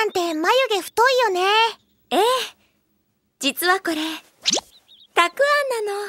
ゃんって眉毛太いよね。ええ。実はこれ、たくあんなの。